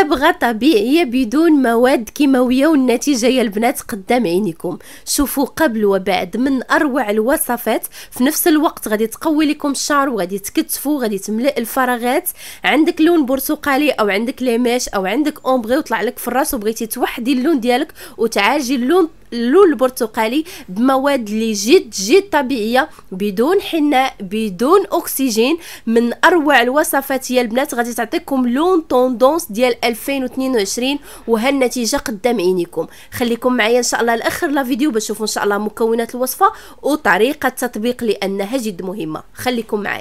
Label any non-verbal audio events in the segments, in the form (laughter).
صبغه طبيعيه بدون مواد كيماويه والنتيجه يا البنات قدام عينيكم شوفوا قبل وبعد من اروع الوصفات في نفس الوقت غادي تقوي لكم الشعر وغادي تكتفوا غادي تملئ الفراغات عندك لون برتقالي او عندك ليماش او عندك اومبغي وطلع لك في الراس وبغيتي توحدي اللون ديالك وتعالجي اللون اللون البرتقالي بمواد اللي جد جد طبيعيه بدون حناء بدون اكسجين من اروع الوصفات يا البنات غادي تعطيكم لون طوندونس ديال 2022 وها النتيجه قدام عينيكم خليكم معايا ان شاء الله لاخر لا فيديو باش ان شاء الله مكونات الوصفه وطريقه التطبيق لانها جد مهمه خليكم معايا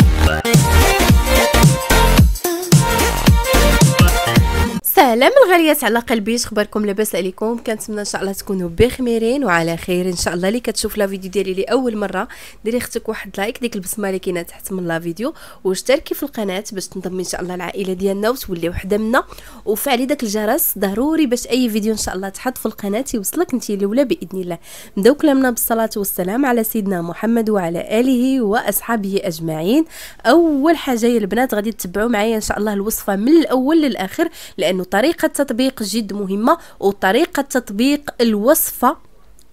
سلام الغاليات على قلبي شخباركم لاباس عليكم كنتمنى ان شاء الله تكونوا بخميرين وعلى خير ان شاء الله اللي كتشوف لا فيديو ديالي لاول مره ديري اختك واحد لايك ديك البسمه اللي كاينه تحت من لا فيديو واشتركي في القناه باش تنضمي ان شاء الله العائله ديالنا وتولي وحده منا وفعلي داك الجرس ضروري باش اي فيديو ان شاء الله تحط في القناه يوصلك انت الاولى باذن الله نبداو كلامنا بالصلاه والسلام على سيدنا محمد وعلى اله واصحابه اجمعين اول حاجه يا البنات غادي تتبعوا معايا ان شاء الله الوصفه من الاول للاخر لانه وطريقه تطبيق جد مهمه وطريقه تطبيق الوصفه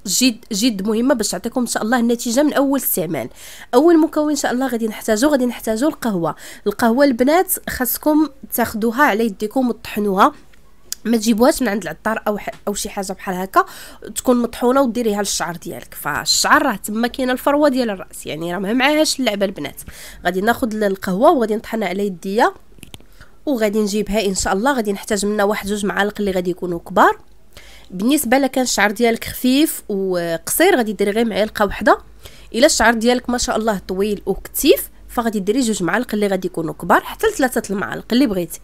جد جد مهمه باش تعطيكم ان شاء الله النتيجه من اول استعمال اول مكون ان شاء الله غادي نحتاجو غادي نحتاجو القهوه القهوه البنات خاصكم تاخدوها على يديكم وطحنوها ما تجيبوهاش من عند العطار او ح... او شي حاجه بحال هكا تكون مطحونه وديريها للشعر ديالك فالشعر راه تما كاينه الفروه ديال الراس يعني راه ما معاهاش اللعبه البنات غادي ناخذ القهوه وغادي نطحنها على يديا وغادي نجيبها ان شاء الله غادي نحتاج منها واحد جوج معالق اللي غادي يكونوا كبار بالنسبه لكان الشعر ديالك خفيف وقصير غادي ديري غير معلقه واحده الا الشعر ديالك ما شاء الله طويل وكثيف فغادي ديري جوج معالق اللي غادي يكونوا كبار حتى لثلاثه المعالق اللي بغيتي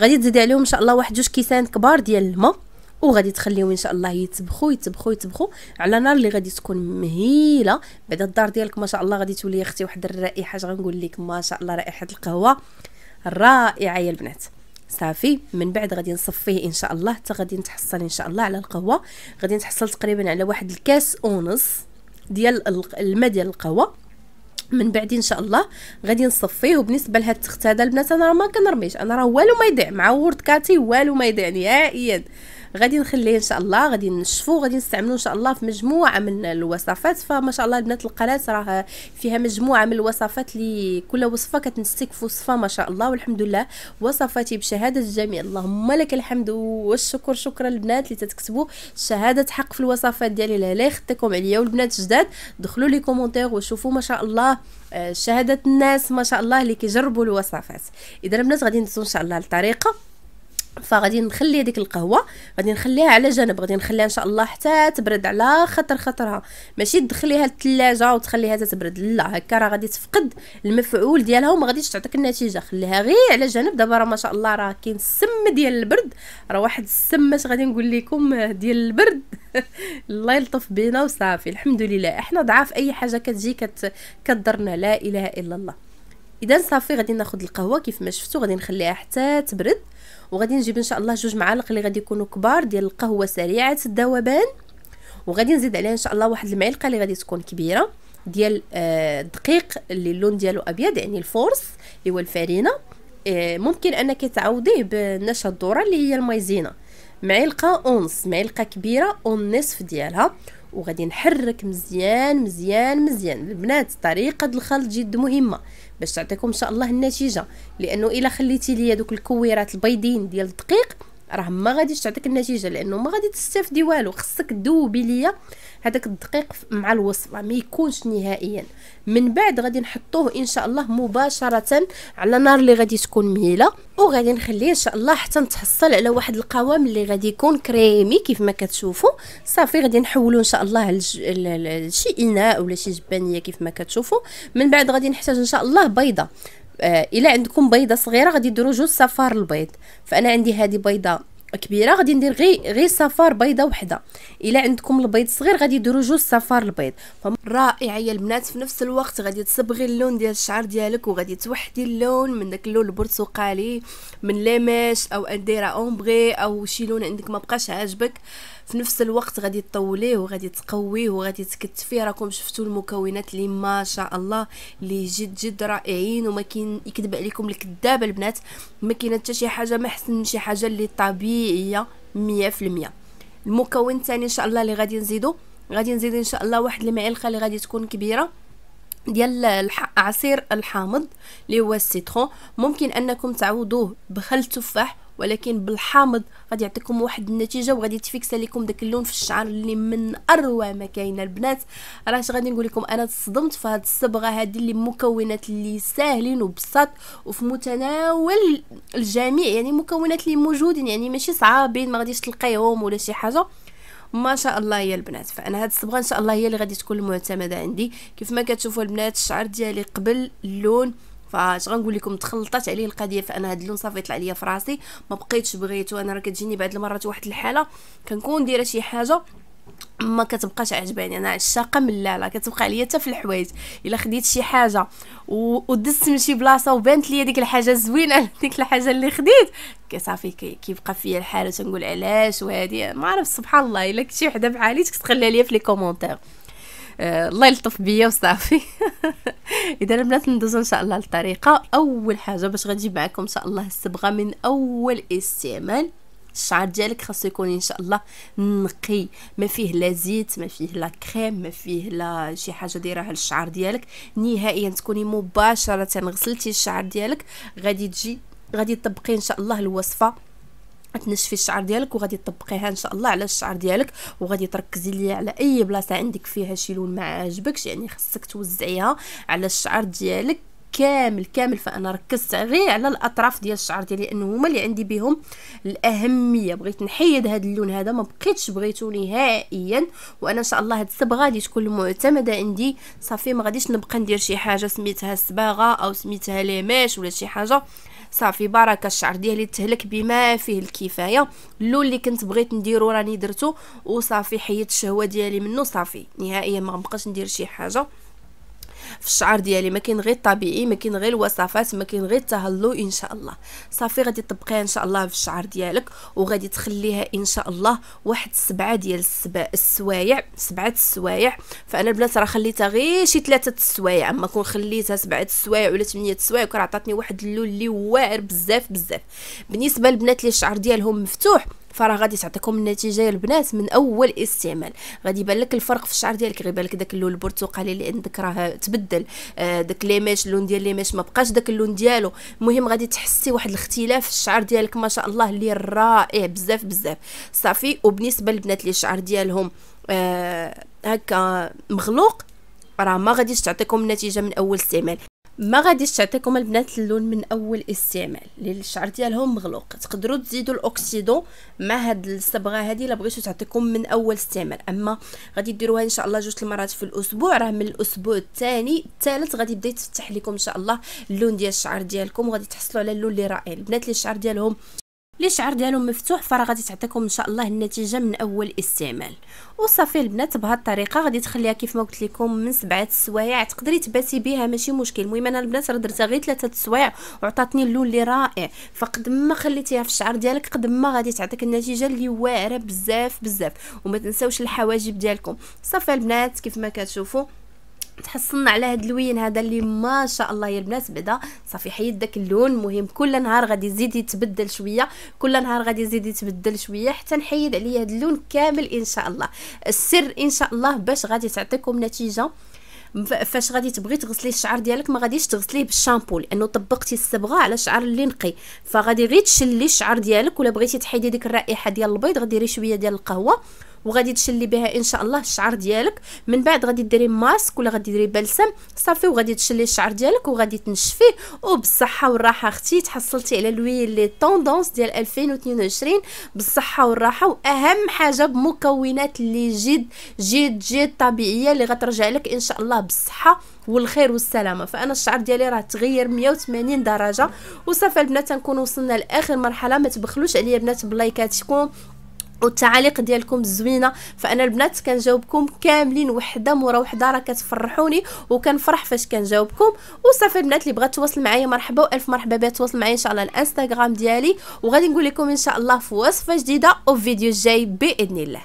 غادي تزيدي عليهم ان شاء الله واحد جوج كيسان كبار ديال الماء وغادي تخليهم ان شاء الله يتبخو يتبخو يتبخو على نار اللي غادي تكون مهيله بعد الدار ديالك ما شاء الله غادي تولي اختي واحد الرائحه غنقول لك ما شاء الله رائحه القهوه رائعه يا البنات صافي من بعد غادي نصفيه ان شاء الله حتى غادي نتحصل ان شاء الله على القهوه غادي نتحصل تقريبا على واحد الكاس ونص ديال الماء ديال القهوه من بعد ان شاء الله غادي نصفيه وبالنسبه لهاد التخت هذا البنات انا راه ما كنرميش انا راه والو ما يضيع مع وورد كاتي والو ما يضيع نهائيا غادي نخليه ان شاء الله غادي نشفو غادي نستعملو ان شاء الله في مجموعه من الوصفات فما شاء الله البنات القناه راه فيها مجموعه من الوصفات اللي كل وصفه كتمسك في وصفه ما شاء الله والحمد لله وصفاتي بشهاده الجميع اللهم لك الحمد والشكر شكرا البنات اللي تتكتبوا شهاده حق في الوصفات ديالي لهلا لا يخطيكم عليا والبنات جداد دخلوا لي كومونتير وشوفوا ما شاء الله آه، شهاده الناس ما شاء الله اللي كيجربوا الوصفات اذا البنات غادي ندوزو ان شاء الله الطريقه فغادي نخلي هذيك القهوه غادي نخليها على جنب غادي نخليها ان شاء الله حتى تبرد على خطر خطرها ماشي تدخليها للثلاجه وتخليها تبرد لا هكا راه غادي تفقد المفعول ديالها وما غاديش تعطيك النتيجه خليها غير على جنب دابا راه ما شاء الله راه كاين السم ديال البرد راه واحد السم اش غادي نقول لكم ديال البرد (laughs) الله يلطف بينا وصافي الحمد لله احنا ضعاف اي حاجه كتجي كت كضرنا لا اله الا الله اذا صافي غادي ناخذ القهوه كيف ما شفتوا غادي نخليها حتى تبرد وغادي نجيب ان شاء الله جوج معالق اللي غادي يكونوا كبار ديال القهوه سريعه الذوبان وغادي نزيد عليها ان شاء الله واحد المعلقه اللي غادي تكون كبيره ديال الدقيق آه، اللي اللون ديالو ابيض يعني الفورس اللي هو آه ممكن انك تعوضيه بنشا الذره اللي هي المايزينا معلقه ونص معلقه كبيره والنصف ديالها وغادي نحرك مزيان مزيان مزيان البنات طريقه الخلط جد مهمه باش تعطيكم ان شاء الله النتيجه لانه الا خليتي لي دوك الكويرات البيضين ديال الدقيق راه ما غاديش تعطيك النتيجه لانه ما غادي تستافدي والو خصك دوبي ليا هذاك الدقيق مع الوصفه ما يكونش نهائيا من بعد غادي نحطوه ان شاء الله مباشره على نار اللي غادي تكون مهيله وغادي نخليه ان شاء الله حتى نتحصل على واحد القوام اللي غادي يكون كريمي كيف ما كتشوفوا صافي غادي نحولو ان شاء الله لج... ل... اناء ولا شي جبانيه كيف ما كتشوفوا من بعد غادي نحتاج ان شاء الله بيضه الى آه، الا عندكم بيضه صغيره غادي ديروا جوج صفار البيض فانا عندي هذه بيضه كبيره غادي ندير غير غير صفار بيضه وحده الا عندكم البيض صغير غادي ديروا جوج صفار البيض رائعه يا البنات في نفس الوقت غادي تصبغي اللون ديال الشعر ديالك وغادي توحدي اللون من داك اللون البرتقالي من ليماش او انديرا اومبري او شي لون عندك ما بقاش عاجبك في نفس الوقت غادي تطوليه وغادي تقويه وغادي تكتفيه راكم شفتوا المكونات اللي ما شاء الله اللي جد جد رائعين وما كاين يكذب عليكم الكذاب البنات ما كاين حتى شي حاجه ما احسن من شي حاجه اللي طبيعيه 100% المكون الثاني ان شاء الله اللي غادي نزيدو غادي نزيد ان شاء الله واحد المعلقه اللي غادي تكون كبيره ديال الح... عصير الحامض اللي هو السيترون ممكن انكم تعوضوه بخل تفاح ولكن بالحامض غادي يعطيكم واحد النتيجه وغادي تفيكس لكم داك اللون في الشعر اللي من اروع ما كاينه البنات راش غادي نقول لكم انا تصدمت في هاد الصبغه هذه اللي مكونات اللي ساهلين وبساط وفي متناول الجميع يعني مكونات اللي موجودين يعني ماشي صعابين ما غاديش تلقيهم ولا شي حاجه ما شاء الله يا البنات فانا هاد الصبغه ان شاء الله هي اللي غادي تكون المعتمده عندي كيف ما كتشوفوا البنات الشعر ديالي قبل اللون فاش غنقول لكم تخلطات عليه القضيه فانا هاد اللون صافي طلع ليا فراسي ما بقيتش بغيته انا راه كتجيني بعض المرات واحد الحاله كنكون دايره شي حاجه ما كتبقاش عجباني انا عشاقه من لا كتبقى عليا حتى في الحوايج الا خديت شي حاجه و... ودزت من شي بلاصه وبانت ليا ديك الحاجه زوينه (laughs) ديك الحاجه اللي خديت صافي كيبقى فيا الحاله تنقول علاش وهادي ما عرف سبحان الله الا كنت شي وحده بحالي تخليها ليا في لي كومونتير آه الله يلطف بيا وصافي (laughs) (laughs) اذا البنات ندوزو ان شاء الله للطريقه اول حاجه باش غنجيب معكم ان شاء الله الصبغه من اول استعمال الشعر ديالك خاصو يكون ان شاء الله نقي ما فيه لا زيت ما فيه لا كريم ما فيه لا شي حاجه دايراها للشعر ديالك نهائيا تكوني مباشره غسلتي الشعر ديالك غادي تجي غادي تطبقي ان شاء الله الوصفه تنشفي الشعر ديالك وغادي تطبقيها ان شاء الله على الشعر ديالك وغادي تركزي لي على اي بلاصه عندك فيها شي لون ما عاجبكش يعني خصك توزعيها على الشعر ديالك كامل كامل فانا ركزت غير على الاطراف ديال الشعر ديالي لانه هما اللي عندي بهم الاهميه بغيت نحيد هذا اللون هذا ما بقيتش بغيته نهائيا وانا ان شاء الله هاد الصبغه غادي تكون معتمده عندي صافي ما غاديش نبقى ندير شي حاجه سميتها الصباغه او سميتها ليماش ولا شي حاجه صافي بركه الشعر ديالي تهلك بما فيه الكفايه اللون اللي كنت بغيت نديرو راني درتو وصافي حيت الشهوه ديالي منه صافي نهائيا ما بقاش ندير شي حاجه في الشعر ديالي ما كاين غير الطبيعي ما كاين غير الوصفات ما كاين غير التهلو ان شاء الله صافي غادي تطبقيها ان شاء الله في الشعر ديالك وغادي تخليها ان شاء الله واحد سبعه ديال السوايع سبعه السوايع فانا البنات راه خليتها غير شي ثلاثه السوايع اما كون خليتها سبعه السوايع ولا ثمانيه السوايع كون عطاتني واحد اللون اللي واعر بزاف بزاف بالنسبه للبنات اللي الشعر ديالهم مفتوح فراه غادي تعطيكم النتيجه البنات من اول استعمال غادي يبان لك الفرق في الشعر ديالك غيبان لك داك اللون البرتقالي اللي عندك راه تبدل آه، داك ليميش اللون ديال ليميش ما بقاش داك اللون ديالو المهم غادي تحسي واحد الاختلاف في الشعر ديالك ما شاء الله اللي رائع بزاف بزاف صافي وبالنسبه للبنات اللي الشعر ديالهم آه، هكا مغلوق راه ما غاديش تعطيكم النتيجه من اول استعمال ما غاديش تعطيكم البنات اللون من اول استعمال للشعر ديالهم مغلوق تقدروا تزيدوا الاوكسيدو مع هاد الصبغه هادي الا بغيتو تعطيكم من اول استعمال اما غادي ديروها ان شاء الله جوج المرات في الاسبوع راه من الاسبوع الثاني الثالث غادي يبدا يتفتح لكم ان شاء الله اللون ديال الشعر ديالكم وغادي تحصلوا على اللون اللي رائع البنات اللي الشعر ديالهم لي الشعر ديالهم مفتوح غادي تعطيكم ان شاء الله النتيجه من اول استعمال وصافي البنات بهذه الطريقه غادي تخليها كيف ما قلت لكم من سبعة السوايع تقدري تباتي بها ماشي مشكل المهم انا البنات راه درتها غير ثلاثه السوايع وعطاتني اللون اللي رائع فقد ما خليتيها في الشعر ديالك قد ما غادي تعطيك النتيجه اللي واعره بزاف بزاف وما تنساوش الحواجب ديالكم صافي البنات كيف ما كتشوفوا تحصلنا على هاد اللوين هذا اللي ما شاء الله يا البنات بعدا صافي حيد داك اللون مهم كل نهار غادي يزيد يتبدل شويه كل نهار غادي يزيد يتبدل شويه حتى نحيد عليا هاد اللون كامل ان شاء الله السر ان شاء الله باش غادي تعطيكم نتيجه فاش غادي تبغي تغسلي الشعر ديالك ما غاديش تغسليه بالشامبو لانه طبقتي الصبغه على شعر اللي نقي فغادي غير تشلي الشعر ديالك ولا بغيتي تحيدي ديك الرائحه ديال البيض غديري شويه ديال القهوه وغادي تشلي بها ان شاء الله الشعر ديالك من بعد غادي ديري ماسك ولا غادي ديري بلسم صافي وغادي تشلي الشعر ديالك وغادي تنشفيه وبالصحه والراحه اختي تحصلتي على لوي لي طوندونس ديال 2022 بالصحه والراحه واهم حاجه بمكونات اللي جد جد جد طبيعيه اللي غترجع لك ان شاء الله بالصحه والخير والسلامه فانا الشعر ديالي راه تغير 180 درجه وصافي البنات تنكون وصلنا لاخر مرحله ما تبخلوش عليا البنات بلايكاتكم والتعاليق ديالكم زوينه فانا البنات كنجاوبكم كاملين وحده مورا وحده راه كتفرحوني وكنفرح فاش كنجاوبكم وصافي البنات اللي بغات تواصل معايا مرحبا والف مرحبا بها تواصل معايا ان شاء الله الانستغرام ديالي وغادي نقول لكم ان شاء الله في وصفه جديده او الجاي باذن الله